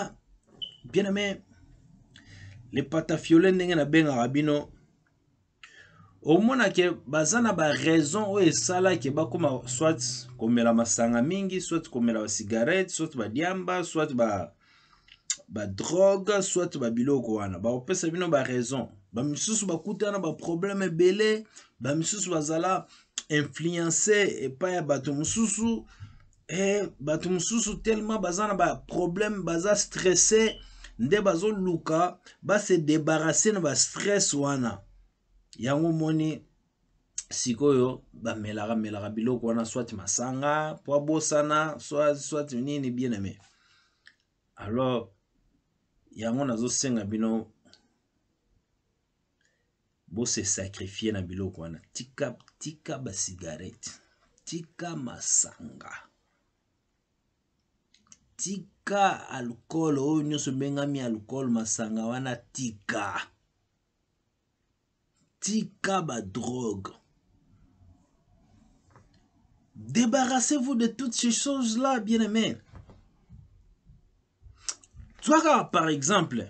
bien aime lepata fiole ndenge nabengaka bino omona ke baza na baraison oyo esala ke bakóma soit komela masanga mingi soit komela basigarete soit badiamba soit badroge ba soit babiloko wana bakopesa bino baraison bamisusu bakutana baproblème ebele bamisusu bazala influence epai ya bato mosusu e bato mosusu tellement baza na baproblème baza stresse nde bazoluka base débarrase na bastress wana yango moni sikoyo bamelaka melaka biloko wana soit masanga po abosana soit, soit nini bien aime alors yango nazosenga bino bose sacrifie na biloko wana tika tika basigarete tika masanga tika alcool oyo nyonso ebengami alcool masanga wana tika tika badrogue débarrassez-vous de toutes ces choses là bien aimé twaka par exemple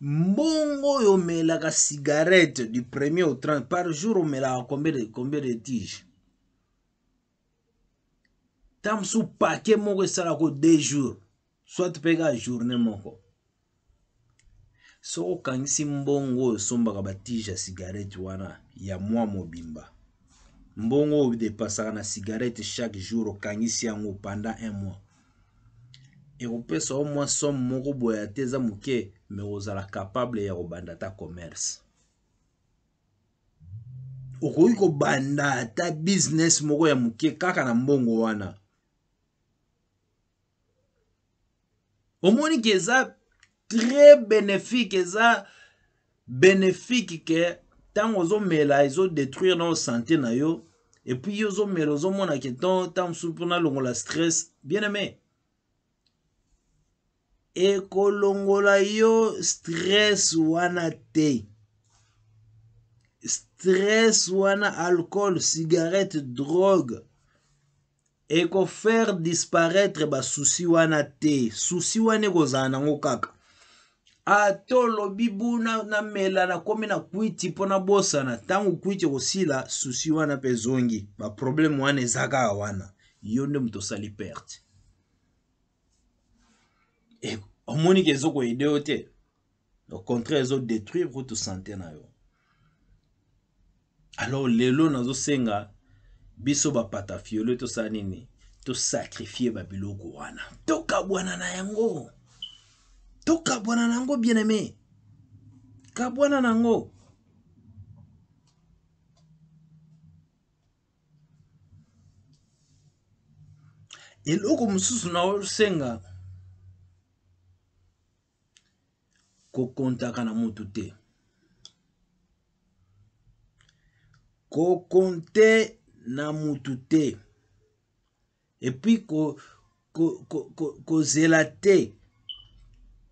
mbongo oyo omelaka cigarette du premier au 30 par jour omelaka combien de, combien de tige ntango mosusu pake moko esalaka deux jours soit mpe kaka journée moko soki okangisi mbongo oyo osombaka batige ya cigarette wana ya mwa mobimba mbongo oyo depasaka na cigarette chaque jour okangisi yango pendant un mois ekopesa yo mwa somme moko boya te eza moke me kozala capable ya kobanda ata commerce okoki kobanda ata business moko ya moke kaka na mbongo wana omoniki eza très bénéfique eza bénéfique ke ntango ozomela ezodétruire na osante na yo epuis ye ozomela ozomona ke ton ntan mosusu mpona longola stress bien aimé ekolongola yo stress wana te stress wana alcool cigarette drogue ekofaire disparaître basusi wana te susi wana ekozala nango kaka ata olobi buna namela nakomi na kwiti mpo nabosana ntango kwiti ekosila susi wana mpe ezongi baprobleme wana eza kaka wana yo nde moto osali perte e, omonike ezokoyede yo te au contraire ezodétruire kutu sante na yo alors lelo nazosenga biso bapata fiole tosala nini tosakrifie babiloko wana tokabwana na yango tokabwana na yango bien aime kabwana na yango eloko mosusu na osenga kokontaka na motu te kokonte na mutu te epui kozela ko, ko, ko, ko te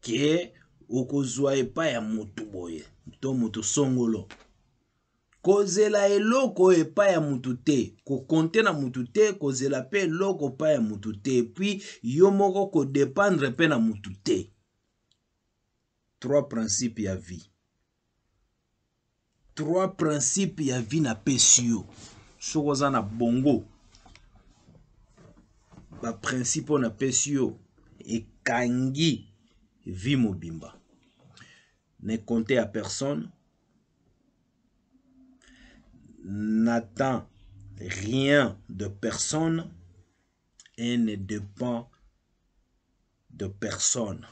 ke okozwa epai ya mutu boye to mutu songolo kozela eloko epai ya mutu te kokonte na mutu te kozela pe eloko epai ya mutu te epui yo moko kodependre mpe na mutu te trois principe ya vie trois principe ya vie napesi yo soki oza na bongo baprincipe oyo napesi yo ekangi vi mobimba na ekonte ya personne n'attend rien de personne et ne dépend de personne.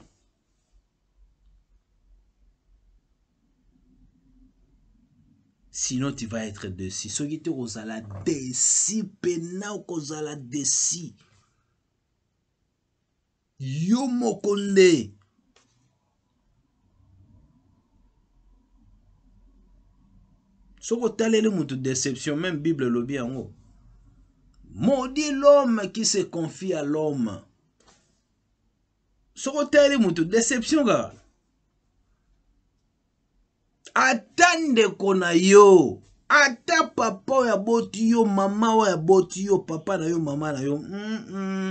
sinon tu vas être desi soki te kozala desi mpena okozala desi yo moko nde soki otaleli moto déception même bible elobi yango maudit l'homme qui se confie à l'homme soki otaleli moto déception kaka ata ndeko na yo ata papa oyo aboti yo mama oyo aboti yo papa na yo mama na yo mm -mm.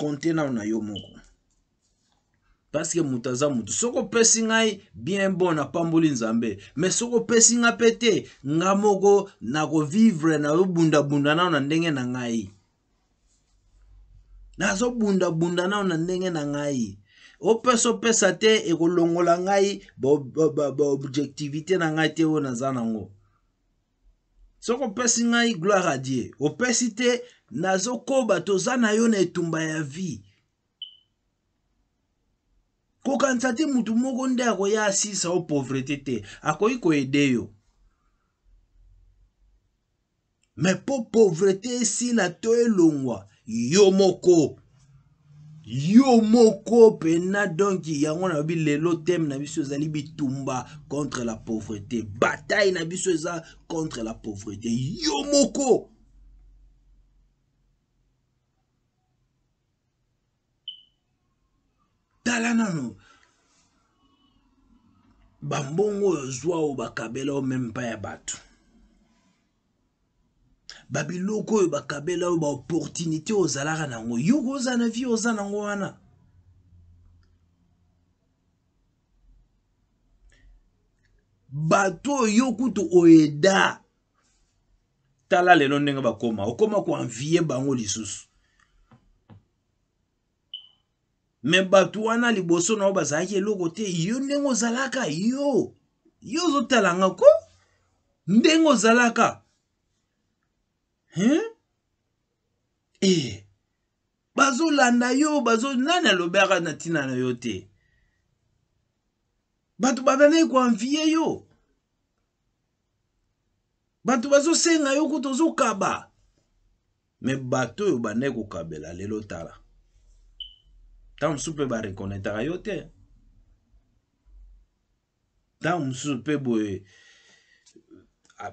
konte nano na yo moko parceke moto aza motu soki opesi ngai bien bon napamboli nzambe me soki opesi ngai mpe te nga moko nakovivre nazobundabunda nano na ndenge na ngai nazobundabunda nano na ndenge na ngai opesopesa te ekolongola ngai baobjectivité na ngai te oyo naza nango soki opesi ngai gloire a dieu opesi te nazokoba toza na yo na etumba ya vie kokanisa te mutu moko nde akoya asisa o pauvreté te akoki koyede yo me mpo pauvreté esila to elongwa yo moko yo moko pena donk yango nalobi lelo teme na biso ezali bitumba contre la pauvreté bataille na biso eza contre la pauvreté yo moko tala nano bambongo oyo ozwa oyo bakabela o meme mpa ya bato babiloko oyo bakabela oyo baopportunité ozalaka na yango yoka oza na vie oza nango wana bato oyo yo kutu oyeda tala lelo ndenge bakoma okóma koanvie bango lisusu me bato wana liboso na yo bazalaki eloko te yo ndenge ozalaka yo yo ozotalanga ko ndenge ozalaka hmm? e bazolanda yo bazo nani alobaka na ntina na yo te bato babandaki koanvie yo bato bazosenga yo kuta ozokaba me bato oyo bandaki kokabela lelo tala ntango mosusu mpe barekonaitaka yo te ntango mosusu mpe boye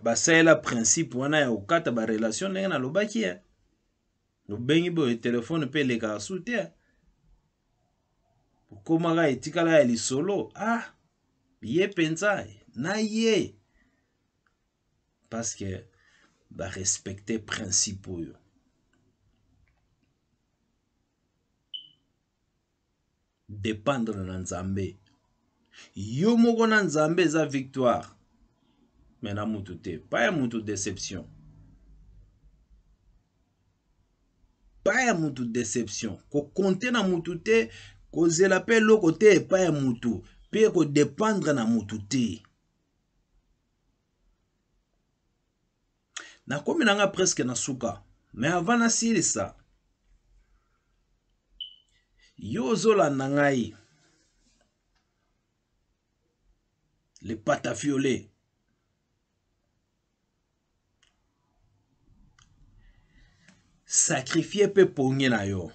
basalela principe wana ya kokata barelation ndenge nalobaki ya lobengi boye telefone mpe elekaka su te okomaka etikala ya lisolo ah ye mpenza na ye parce que barespecte principe oyo dépendre na nzambe yo moko na nzambe eza victoire me na mutu te baya mutu deception epai ya mutu deception kokonte na mutu te kozela mpe eloko te epai ya mutu mpe kodependre na mutu te nakomi nanga preske na suka me avant nasilisa yo ozolanda ngai le patafiolet sakrifie mpe ponge na yo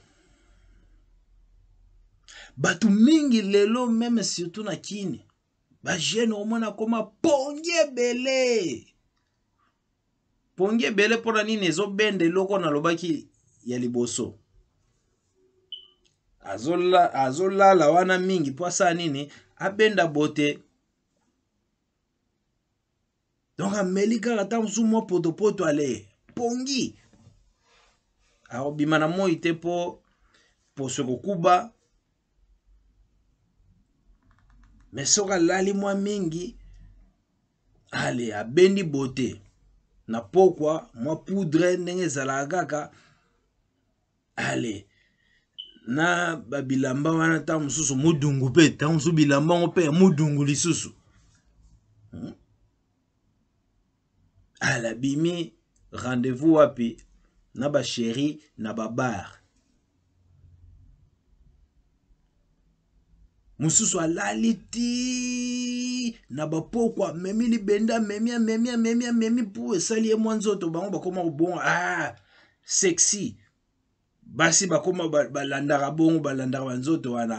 bato mingi lelo meme surtout na kini bajene omona akoma ponge ebele ponge ebele mpona nini ezobenda eloko nalobaki ya liboso azolala azo wana mingi mpo asala nini abenda bote donk ameli kaka ta mosusu mwa potopoto ale pongi akobima na moi te mpo poso kokuba me soki alali mwa mingi ale abendi bote na pokwa mwa poudre ndenge ezalaka kaka ale na babilamba wana ntango mosusu mudungu mpe ntango mosusu bilamba ngo mpe ya mudungu lisusu hmm? alabimi rendez-vous wapi na basheri na babare mosusu alali ti na bapokwa amemi libenda amemi amemi amemi amemi mpo esali ye mwa nzoto bango bakóma kobonga ah sexy basi bakóma balandaka bongo balandaka banzoto wana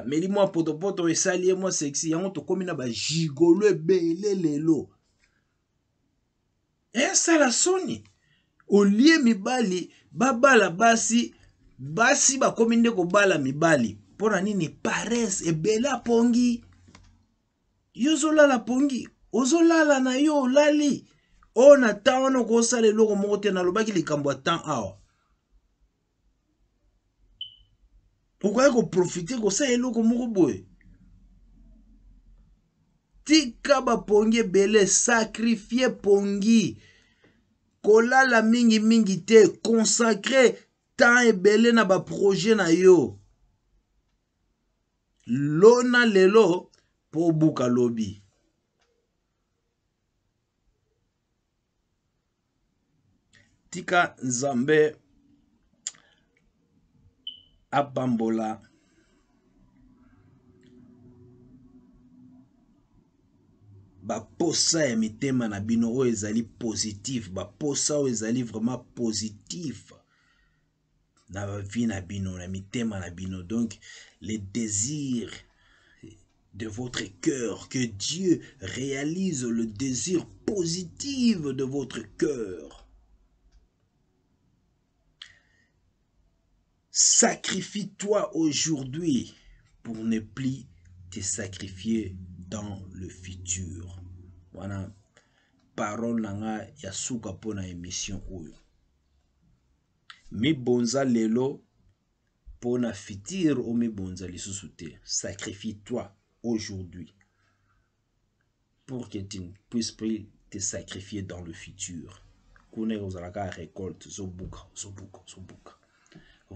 ameli ah, ah, mwa potopoto esali ye mwa sexy yango tokómi na bagigolo ebele lelo esala soni olie mibali babala basi basi bakomi nde kobala mibali mpo na nini parese ebele apongi yo ozolala pongi ozolala na yo olali oyo oh, na ntan wana okosala eloko moko te nalobaki likambo ya ntan awa okoki koprofite kosala eloko moko boye tika bapongi ebele sakrifie pongi kolala mingimingi te consacre temps ebele na baproje na yo lona lelo mpo obuka lobi tika nzambe apambola ça ya mitema na bino oyo ezali positif posa oyo ezali vraiment positif na vie na bino na mitema na bino donc les désirs de votre cœur que Dieu réalise le désir positif de votre cœur sacrifie-toi aujourd'hui pour ne plus te sacrifier dans le futur wana parole na ngai ya suka mpona émission oyo mibonza lelo mpona futur omibonza lisusu te sacrifie toi aujourd'hui pour que tu ne puisses plus te sacrifier dans le futur kuna ekozalaka récolte zobuka zobuka zobuka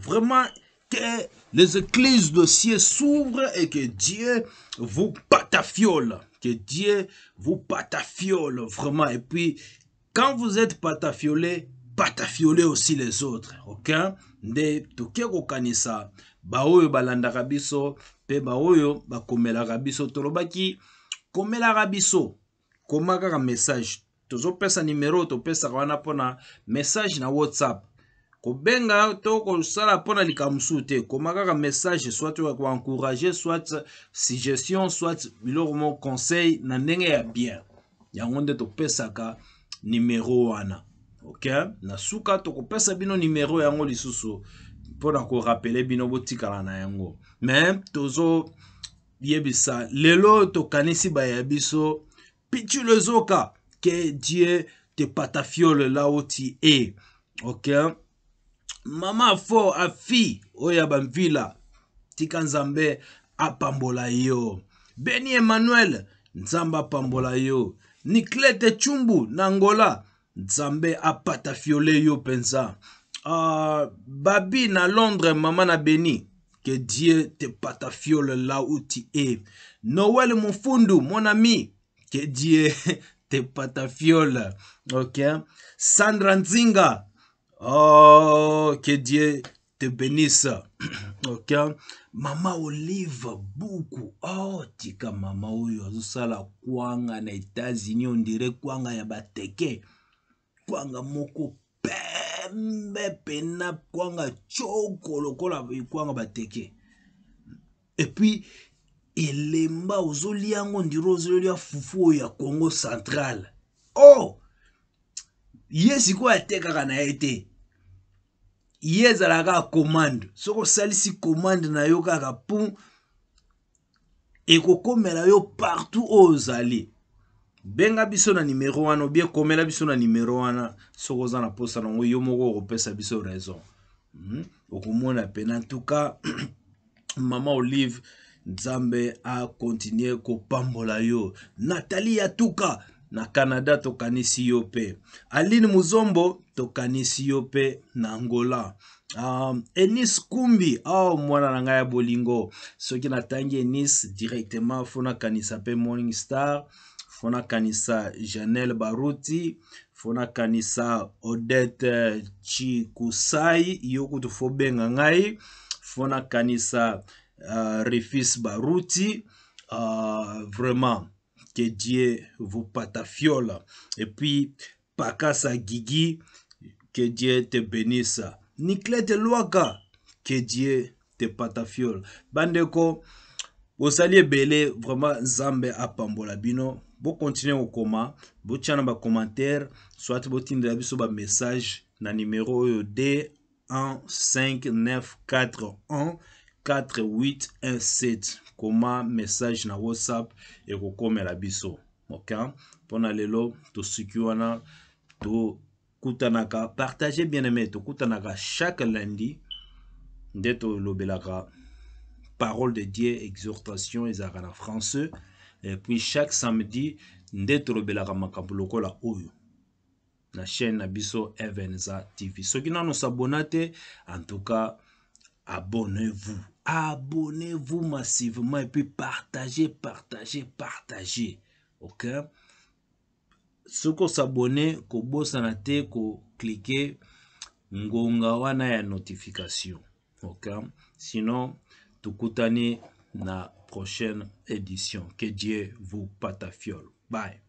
vraiment que les églises de ciel s'ouvrent et que Dieu vous patafiole. Que Dieu vous patafiole vraiment. Et puis, quand vous êtes patafiolé, patafiolez aussi les autres. Ok? nde toke balanda baoyo Pe biso mpe baoyo komela rabiso. tolobaki komela rabiso. koma un message numéro to pesa wana pona message na whatsapp kobenga to kosala mpona likamusu te koma kaka message soit oya koencourage soit suggestion soit biloko moko conseil na ndenge ya bien yango nde topesaka nimero wana ok na suka tokopesa bino nimero yango lisusu mpona korapele bino botikala na yango me tozoyebisa lelo tokanisi baya biso pitule zoka ke die te patafiole la oti e ok mama fo afi oyo ya bamvila tika nzambe apambola yo beni emmanuel nzambe apambola yo niklete chumbu na ngola nzambe apatafiole yo mpenza uh, babi na londres mama na beni que dieu te patafiole là où tu es noel mofundu mon ami que dieu *laughs* te patafiole ok sandra nzinga Oh, que Dieu te bénisse. *clears throat* ok mama olive buku oh tika mama oyo azosala kwanga na etats-unis ondire kwanga ya bateke kwanga moko pembe pena kwanga coko lokola kwanga bateke epuis elemba ozolia yango ndire ozolia fufu oyo ya congo central oh ye sikoyo atekaka na ye te ye ezalaka kaka commande soki osalisi commande na yo kaka mpo ekokomela yo partout oyo ozali benga biso na nimero wana obie komela biso na nimero wana soki oza na mposa nango yo moko okopesa biso raison mm? okomona pena ntuka *clears throat* mama olive nzambe akontinue kopambola yo natali ya tuka na canada tokanisi yo mpe aline muzombo tokanisi yo mpe na angola um, enis kumbi ao oh, mwana na ngai ya bolingo soki natangi enis directement fonakanisa mpe morning star fonakanisa janel baruti fonakanisa odete eh, chikusai yo kutu fobenga ngai fonakanisa uh, eh, refis baruti uh, vraiment Que Dieu vous patafiole. Et puis, Pakasa Guigui, que Dieu te bénisse. Niclette Loaka, que Dieu te patafiole. Bandeko, bosali ebele vraiment nzambe apambola bino bokontinue kokoma botia na bacommentaire soit botindela biso bamessage na numero oyo d 1 5 9 4 1 4 8 1 7 Comment message na whatsapp et la biso moka Pona lelo tosuki wana tokutanaka partage bien aimé kutanaka chaque lundi to lobelaka, parole de dieu exhortation et na français et puis chaque samedi nde tolobelaka makabuloko la oyo na chaîne na biso evenza tv qui n'ont pas abonné, en tout cas abonnez-vous abonnez-vous massivement et puis partagez, partagez, partagez. Ok? qui s'abonner, ko te ko cliquer ngonga wana ya notification. Ok? Sinon, dans na prochaine édition. Que Dieu vous patafiole. Bye.